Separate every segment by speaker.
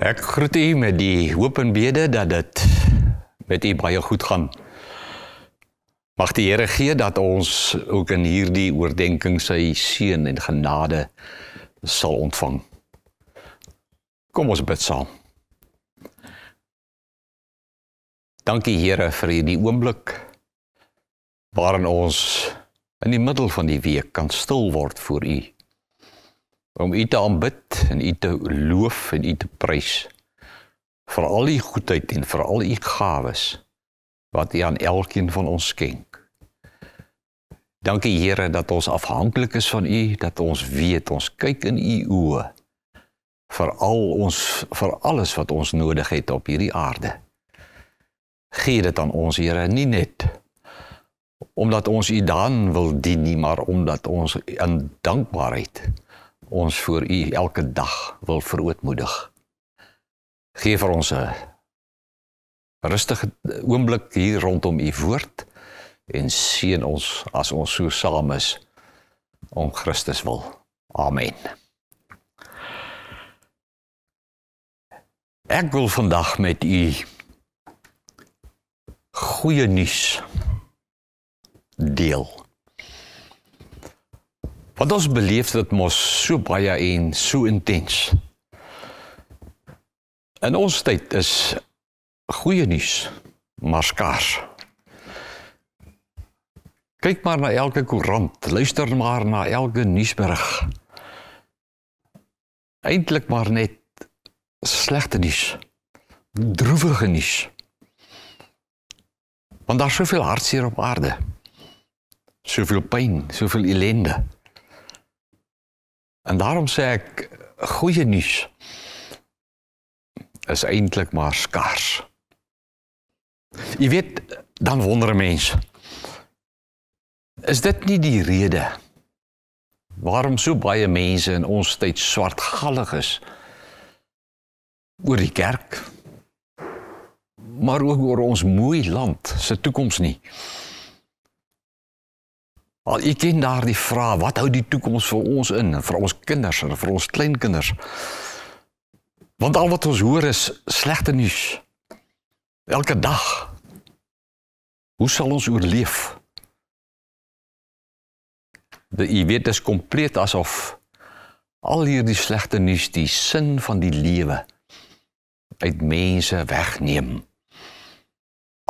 Speaker 1: Ek groet u met die hoop en bede dat dit met u baie goed gaan. Mag die Here gee dat ons ook in hierdie oordeenking sy seën en genade sal ontvang. Kom ons bid saam. Dankie Here vir hierdie oomblik waarin ons in die middel van die week kan stil word vir u om U te aanbid en U te loof en U te prys vir al U goedheid en vir al U gawes wat U aan elkeen van ons skenk. Dankie Here dat ons afhanklik is van U, dat ons weet ons kyk in U oë vir al ons vir alles wat ons nodig het op hierdie aarde. Gee dit aan ons Here nie net omdat ons U dan wil dien nie, maar omdat ons in dankbaarheid ons voor u elke dag wil verootmoedig. Gee vir ons 'n rustige oomblik hier rondom u woord en seën ons as ons so saam is om Christus wil. Amen. Ek wil vandag met u goeie nuus deel. Want ons beleef dit mos so baie en so intens. In ons tyd is goeie nuus maar skaars. Kyk maar na elke koerant, luister maar na elke nuusberig. Eintlik maar net slegte nuus. Droewige nuus. Want daar's soveel hartseer op aarde. Soveel pyn, soveel ellende. En daarom sê ek goeie nuus is eintlik maar skars. Jy weet dan wonder mense. Is dit nie die rede waarom so baie mense in ons tyd swartgallig is oor die kerk maar ook oor ons mooi land se toekoms nie? Al ek ken daardie vraag, wat hou die toekoms vir ons in, vir ons kinders en vir ons kleinkinders? Want al wat ons hoor is slegte nuus. Elke dag. Hoe sal ons oorleef? De jy weet dit is kompleet asof al hierdie slegte nuus die sin van die lewe uit mense wegneem.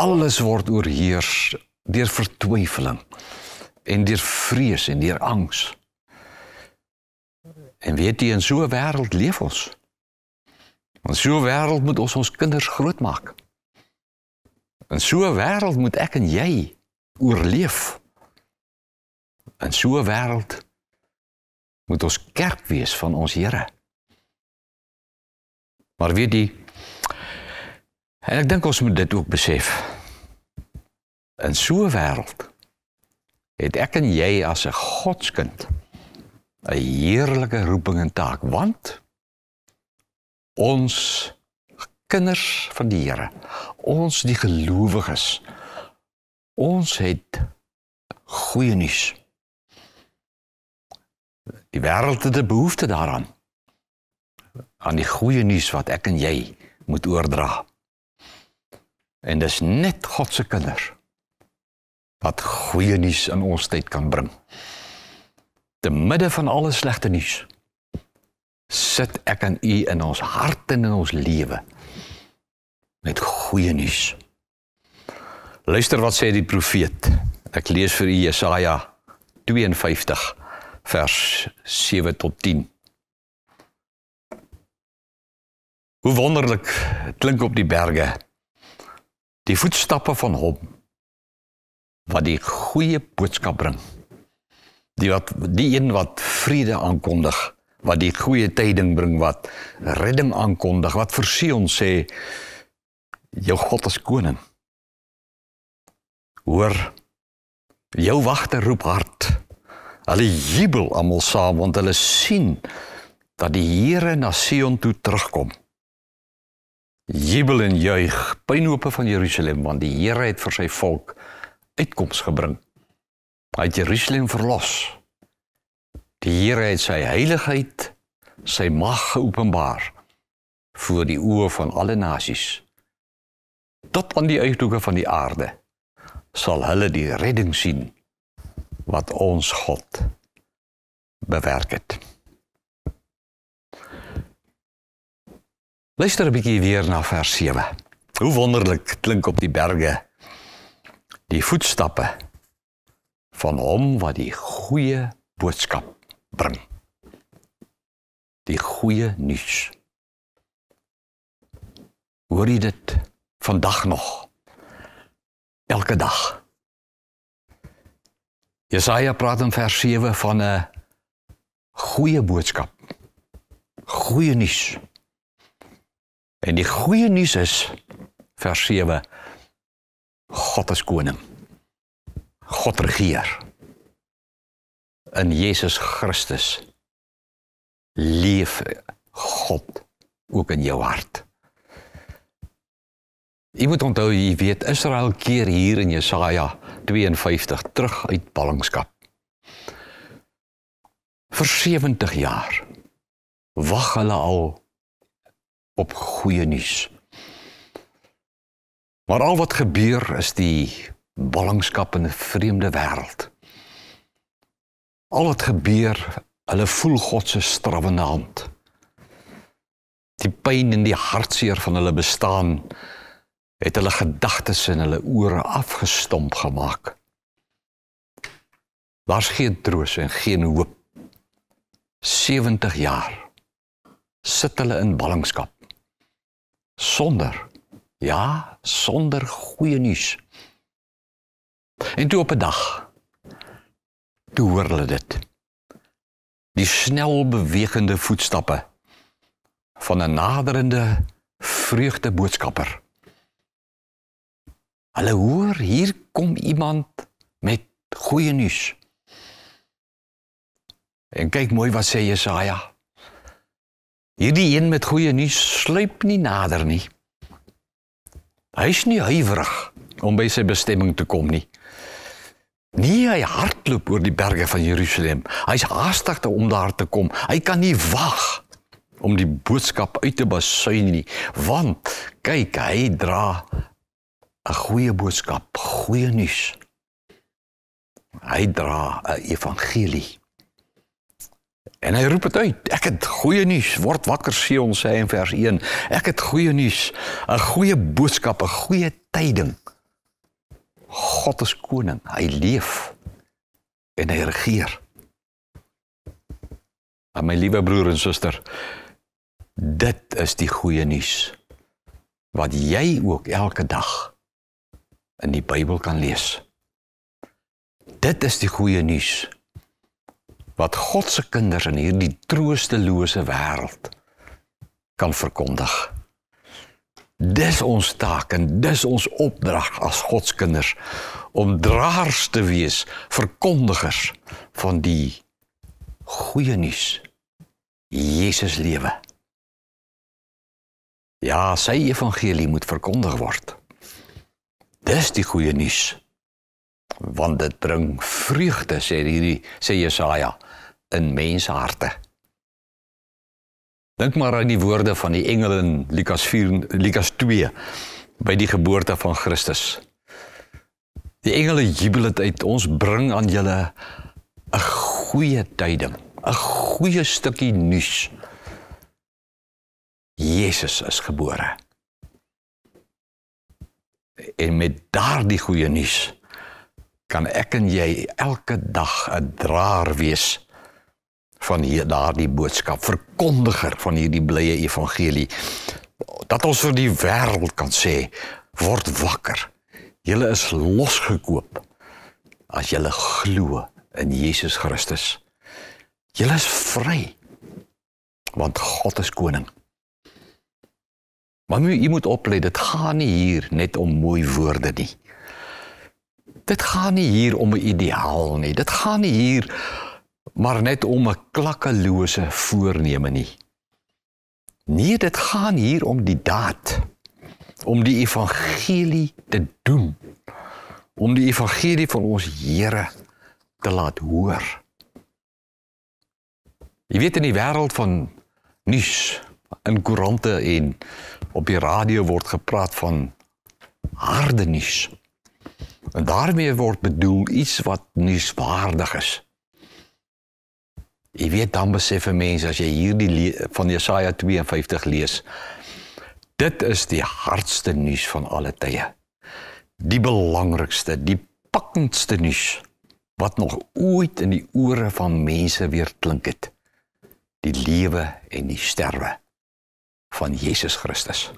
Speaker 1: Alles word oorheers deur vertwyfeling en deur vrees en deur angs. En weet jy in so 'n wêreld leef ons. In so 'n wêreld moet ons ons kinders grootmaak. In so 'n wêreld moet ek en jy oorleef. In so 'n wêreld moet ons kerk wees van ons Here. Maar weet jy en ek dink ons moet dit ook besef. In so 'n wêreld het ek en jy as 'n godskind 'n heerlike roeping en taak want ons kinders van die Here ons die gelowiges ons het goeie nuus die wêreld het 'n behoefte daaraan aan die goeie nuus wat ek en jy moet oordra en dis net God se kinders wat goeie nuus in ons tyd kan bring. Te midde van alle slegte nuus sit ek aan u in ons harte en in ons lewe met goeie nuus. Luister wat sê die profeet. Ek lees vir u Jesaja 52 vers 7 tot 10. Hoe wonderlik klink op die berge die voetstappe van hom wat die goeie boodskap bring. Die wat die een wat vrede aankondig, wat die goeie tyding bring wat redding aankondig, wat vir Sion sê jou God is koning. Hoor jou wagter roep hard. Hulle jubel almal saam want hulle sien dat die Here na Sion toe terugkom. Jubel en juig, pynhope van Jerusalem, want die Here het vir sy volk uitkoms gebring. Hy het Jerusalem verlos. Die Here het sy heiligheid, sy mag geopenbaar voor die oë van alle nasies. Tot aan die uithoeke van die aarde sal hulle die redding sien wat ons God bewerk het. Luister 'n bietjie weer na vers 7. Hoe wonderlik klink op die berge die voetstappe van hom wat die goeie boodskap bring. Die goeie nuus. Hoor jy dit vandag nog? Elke dag. Jesaja praat in vers 7 van 'n goeie boodskap. Goeie nuus. En die goeie nuus is vers God is koning. God regeer. In Jesus Christus leef God ook in jou hart. Jy moet onthou jy weet Israel keer hier in Jesaja 52 terug uit ballingskap. Vir 70 jaar wag hulle al op goeie nuus Maar al wat gebeur is die ballingskap in 'n vreemde wêreld. Al wat gebeur, hulle voel God se strawende hand. Die pyn in die hartseer van hulle bestaan het hulle gedagtes en hulle ore afgestomp gemaak. Daar's geen troos en geen hoop. 70 jaar sit hulle in ballingskap sonder Ja, sonder goeie nuus. En toe op 'n dag toe hoor hulle dit. Die snel bewegende voetstappe van 'n naderende vreugdeboodskapper. Hulle hoor hier kom iemand met goeie nuus. En kyk mooi wat sê Jesaja. Hierdie een met goeie nuus sluip nie nader nie. Hy's nie huiwerig om by sy bestemming te kom nie. Nee, hy hardloop oor die berge van Jerusalem. Hy's haastig om daar te kom. Hy kan nie wag om die boodskap uit te basuin nie, want kyk, hy dra 'n goeie boodskap, goeie nuus. Hy dra 'n evangelie. En hy roep dit uit. Ek het goeie nuus. Word wakker Sion sê in vers 1. Ek het goeie nuus, 'n goeie boodskap, 'n goeie tyding. God is koning. Hy leef en hy regeer. Aan my liewe broer en suster, dit is die goeie nuus wat jy ook elke dag in die Bybel kan lees. Dit is die goeie nuus wat God se kinders in hierdie troostelose wêreld kan verkondig. Dis ons taak en dis ons opdrag as God se kinders om draers te wees, verkondigers van die goeie nuus. Jesus lewe. Ja, sy evangelie moet verkondig word. Dis die goeie nuus. Want dit bring vreugde sê hierdie sê Jesaja in mensharte. Dink maar aan die woorde van die engel in Lukas 4 Lukas 2 by die geboorte van Christus. Die engele jubel dit uit ons bring aan julle 'n goeie tyding, 'n goeie stukkie nuus. Jesus is gebore. En met daardie goeie nuus kan ek en jy elke dag 'n draer wees van hierdie boodskap, verkondiger van hierdie blye evangelie. Dat ons vir die wêreld kan sê, word wakker. Julle is losgekoop as julle glo in Jesus Christus. Julle is vry want God is koning. Maar jy moet oplet, dit gaan nie hier net om mooi woorde nie. Dit gaan nie hier om 'n ideaal nie. Dit gaan nie hier maar net om 'n klakkelose voorneme nie. Nee, dit gaan hier om die daad, om die evangelie te doen, om die evangelie van ons Here te laat hoor. Jy weet in die wêreld van nuus, in koerante en op die radio word gepraat van harde nuus. En daarmee word bedoel iets wat nuuswaardig is. Jy weet dan besef 'n mens as jy hierdie van Jesaja 52 lees. Dit is die hardste nuus van alle tye. Die belangrikste, die pakkendste nuus wat nog ooit in die ore van mense weer klink het. Die lewe en die sterwe van Jesus Christus.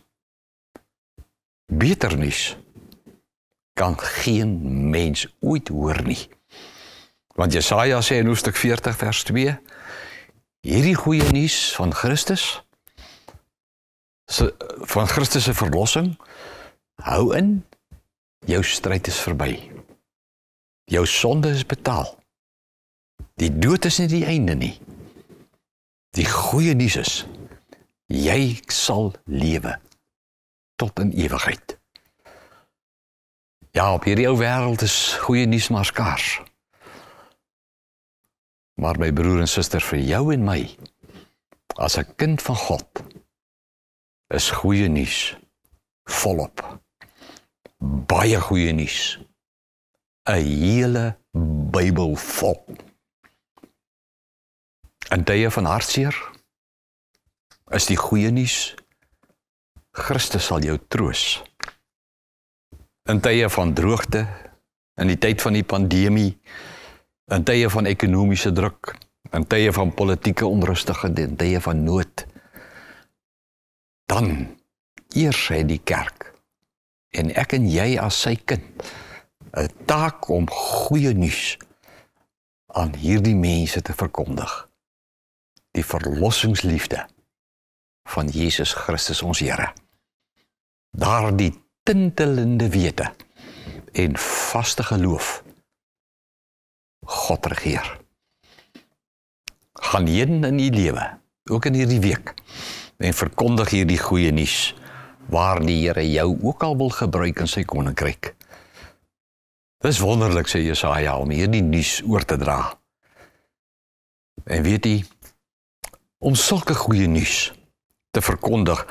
Speaker 1: Beter nuus kan geen mens ooit hoor nie. Want Jesaja sê in Hoofstuk 40 vers 2: Hierdie goeie nuus van Christus se van Christus se verlossing hou in jou stryd is verby. Jou sonde is betaal. Die dood is nie die einde nie. Die goeie nuus is jy sal lewe tot in ewigheid. Ja, op hierdie ou wêreld is goeie nuus maar skaars. Maar my broer en suster vir jou en my as 'n kind van God is goeie nuus volop. Baie goeie nuus. 'n Hele Bybel vol. In tye van hartseer is die goeie nuus Christus sal jou troos. In tye van droogte, in die tyd van die pandemie, In tye van ekonomiese druk, in tye van politieke onrustige in tye van nood, dan eers hy die kerk en ek en jy as sy kind 'n taak om goeie nuus aan hierdie mense te verkondig. Die verlossingsliefde van Jesus Christus ons Here. Daardie tintelende wete en vaste geloof God regeer. Gaan heen in u lewe, ook in hierdie week en verkondig hierdie goeie nuus waar die Here jou ook al wil gebruik in sy koninkryk. Dis wonderlik sê Jesaja om hierdie nuus oor te dra. En weet jy om sulke goeie nuus te verkondig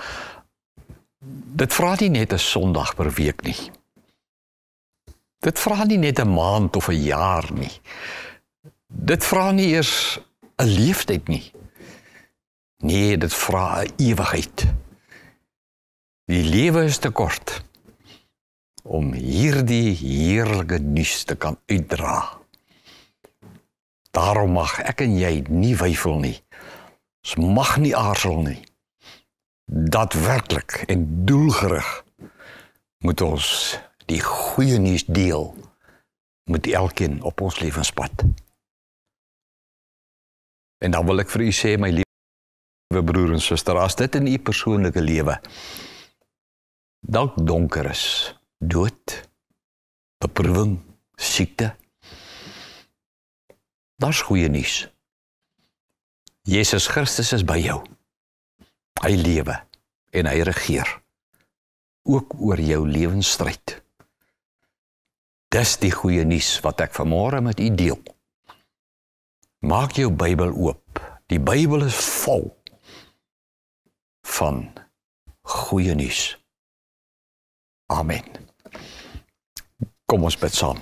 Speaker 1: dit vra nie net 'n Sondag per week nie. Dit vra nie net 'n maand of 'n jaar nie. Dit vra nie eers 'n leeftyd nie. Nee, dit vra 'n ewigheid. Die lewe is te kort om hierdie heerlike nuus te kan uitdra. Daarom mag ek en jy nie weifel nie. Ons mag nie aarzel nie. Dat werklik en doelgerig moet ons die goeie nuus deel met elkeen op ons lewenspad. En dan wil ek vir u sê my liewe broer en suster, as dit in u persoonlike lewe dalk donker is, dood, beproewing, siekte, daar's goeie nuus. Jesus Christus is by jou. Hy lewe en hy regeer ook oor jou lewensstryd. Dis die goeie nuus wat ek vanmôre met u deel. Maak jou Bybel oop. Die Bybel is vol van goeie nuus. Amen. Kom ons bid saam.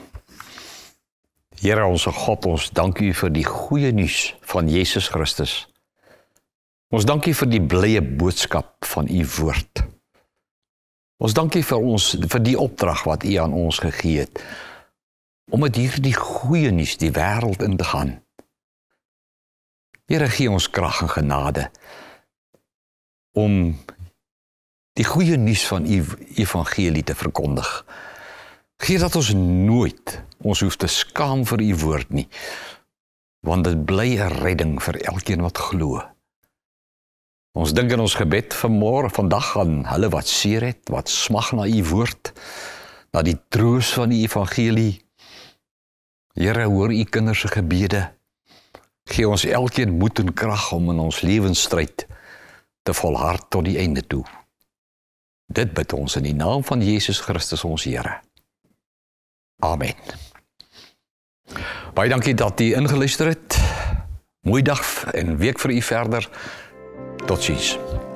Speaker 1: Here ons God, ons dank U vir die goeie nuus van Jesus Christus. Ons dank U vir die blye boodskap van U woord. Ons dankie vir ons vir die opdrag wat U aan ons gegee het om met hierdie goeie nuus die wêreld in te gaan. Here gee ons krag en genade om die goeie nuus van U evangelie te verkondig. Gee dat ons nooit ons hoef te skaam vir U woord nie, want dit bly 'n redding vir elkeen wat glo. Ons dink in ons gebed vanmôre, vandag aan hulle wat seer het, wat smag na u woord, na die troos van die evangelie. Here, hoor u kinders se gebede. Gee ons elkeen moed en krag om in ons lewensstryd te volhard tot die einde toe. Dit bid ons in die naam van Jesus Christus ons Here. Amen. Baie dankie dat u ingeluister het. Mooi dag en week vir u verder. Tot ziens.